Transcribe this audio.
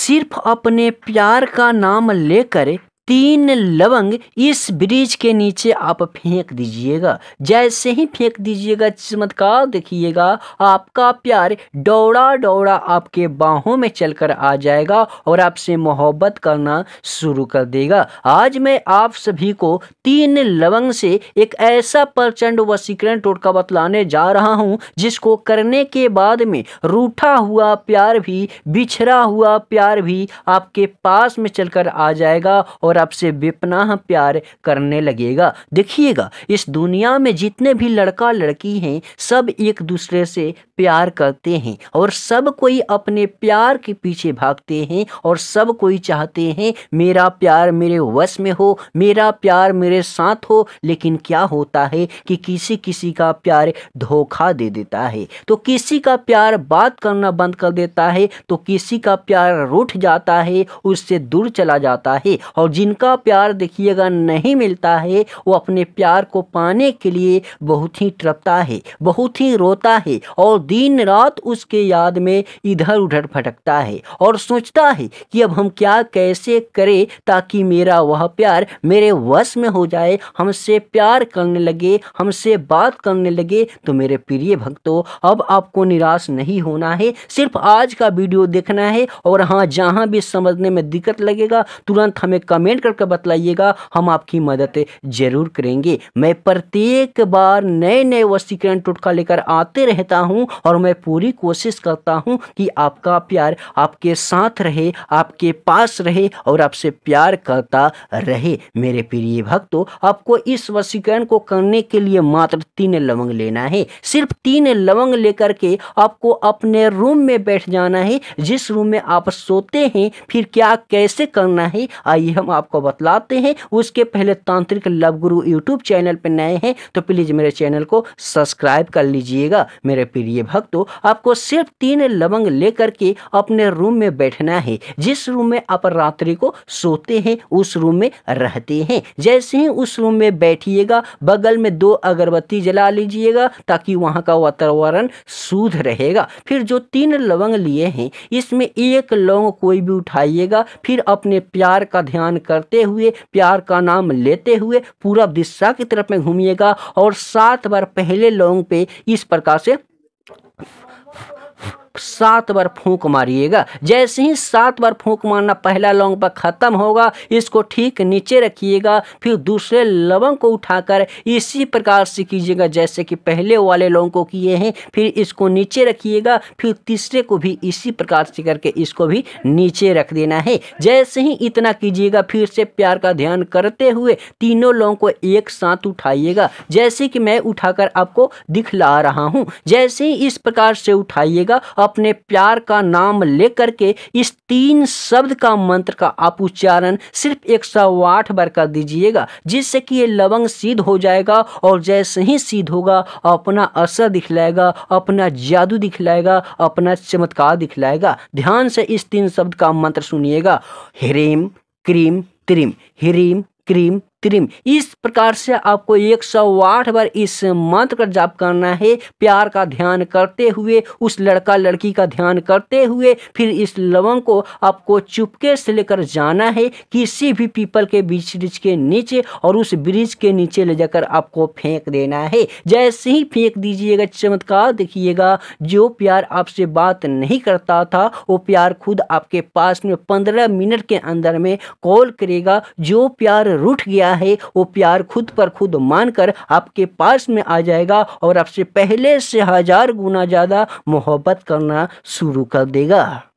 सिर्फ अपने प्यार का नाम लेकर तीन लवंग इस ब्रिज के नीचे आप फेंक दीजिएगा जैसे ही फेंक दीजिएगा चमत्कार देखिएगा आपका प्यार दौड़ा दौड़ा आपके बाहों में चलकर आ जाएगा और आपसे मोहब्बत करना शुरू कर देगा आज मैं आप सभी को तीन लवंग से एक ऐसा प्रचंड व सिकरण टोटका बतलाने जा रहा हूँ जिसको करने के बाद में रूठा हुआ प्यार भी बिछड़ा हुआ प्यार भी आपके पास में चलकर आ जाएगा और आपसे बेपनाह प्यार करने लगेगा देखिएगा इस दुनिया में जितने भी लड़का लड़की हैं सब एक दूसरे से प्यार करते हैं और सब कोई अपने प्यार के पीछे भागते हैं और सब कोई चाहते हैं मेरा प्यार मेरे वश में हो मेरा प्यार मेरे साथ हो लेकिन क्या होता है कि किसी किसी का प्यार धोखा दे देता है तो किसी का प्यार बात करना बंद कर देता है तो किसी का प्यार रूठ जाता है उससे दूर चला जाता है और जिनका प्यार देखिएगा नहीं मिलता है वो अपने प्यार को पाने के लिए बहुत ही तड़पता है बहुत ही रोता है और दिन रात उसके याद में इधर उधर भटकता है और सोचता है कि अब हम क्या कैसे करें ताकि मेरा वह प्यार मेरे वश में हो जाए हमसे प्यार करने लगे हमसे बात करने लगे तो मेरे प्रिय भक्तों अब आपको निराश नहीं होना है सिर्फ आज का वीडियो देखना है और हाँ जहाँ भी समझने में दिक्कत लगेगा तुरंत हमें कमेंट कमेंट करके बतलाइएगा हम आपकी मदद ज़रूर करेंगे मैं प्रत्येक बार नए नए वसीकरण टोटका लेकर आते रहता हूँ और मैं पूरी कोशिश करता हूँ कि आपका प्यार आपके साथ रहे आपके पास रहे और आपसे प्यार करता रहे मेरे प्रिय भक्तों आपको इस वसीकरण को करने के लिए मात्र तीन लवंग लेना है सिर्फ तीन लवंग लेकर के आपको अपने रूम में बैठ जाना है जिस रूम में आप सोते हैं फिर क्या कैसे करना है आइए हम आप आपको बतलाते हैं उसके पहले तांत्रिक लव गुरु यूट्यूब चैनल पर नए हैं तो प्लीज़ मेरे चैनल को सब्सक्राइब कर लीजिएगा मेरे प्रिय भक्तों आपको सिर्फ तीन लवंग लेकर के अपने रूम में बैठना है जिस रूम में आप रात्रि को सोते हैं उस रूम में रहते हैं जैसे ही उस रूम में बैठिएगा बगल में दो अगरबत्ती जला लीजिएगा ताकि वहां का वातावरण शुद्ध रहेगा फिर जो तीन लवंग लिए हैं इसमें एक लौंग कोई भी उठाइएगा फिर अपने प्यार का ध्यान करते हुए प्यार का नाम लेते हुए पूरब दिशा की तरफ में घूमिएगा और सात बार पहले लौंग पे इस प्रकार से सात बार फूंक मारिएगा जैसे ही सात बार फूंक मारना पहला लौंग पर ख़त्म होगा इसको ठीक नीचे रखिएगा फिर दूसरे लवंग को उठाकर इसी प्रकार से कीजिएगा जैसे कि पहले वाले लौंग को किए हैं फिर इसको नीचे रखिएगा फिर तीसरे को भी इसी प्रकार से करके इसको भी नीचे रख देना है जैसे ही इतना कीजिएगा फिर से प्यार का ध्यान करते हुए तीनों लौंग को एक साथ उठाइएगा जैसे कि मैं उठाकर आपको दिखला रहा हूँ जैसे ही इस प्रकार से उठाइएगा अपने प्यार का नाम लेकर के इस तीन शब्द का मंत्र का आप उच्चारण सिर्फ एक सौ आठ बार कर दीजिएगा जिससे कि ये लवंग सिद्ध हो जाएगा और जैसे ही सिद्ध होगा अपना असर दिखलाएगा अपना जादू दिखलाएगा अपना चमत्कार दिखलाएगा ध्यान से इस तीन शब्द का मंत्र सुनिएगा हिरीम क्रीम त्रिम हिरीम क्रीम क्रीम इस प्रकार से आपको एक सौ आठ बार इस मंत्र का जाप करना है प्यार का ध्यान करते हुए उस लड़का लड़की का ध्यान करते हुए फिर इस लवंग को आपको चुपके से लेकर जाना है किसी भी पीपल के बीच ब्रिज के नीचे और उस ब्रिज के नीचे ले जाकर आपको फेंक देना है जैसे ही फेंक दीजिएगा चमत्कार देखिएगा जो प्यार आपसे बात नहीं करता था वो प्यार खुद आपके पास में पंद्रह मिनट के अंदर में कॉल करेगा जो प्यार रुठ गया आया है वो प्यार खुद पर खुद मानकर आपके पास में आ जाएगा और आपसे पहले से हज़ार गुना ज़्यादा मोहब्बत करना शुरू कर देगा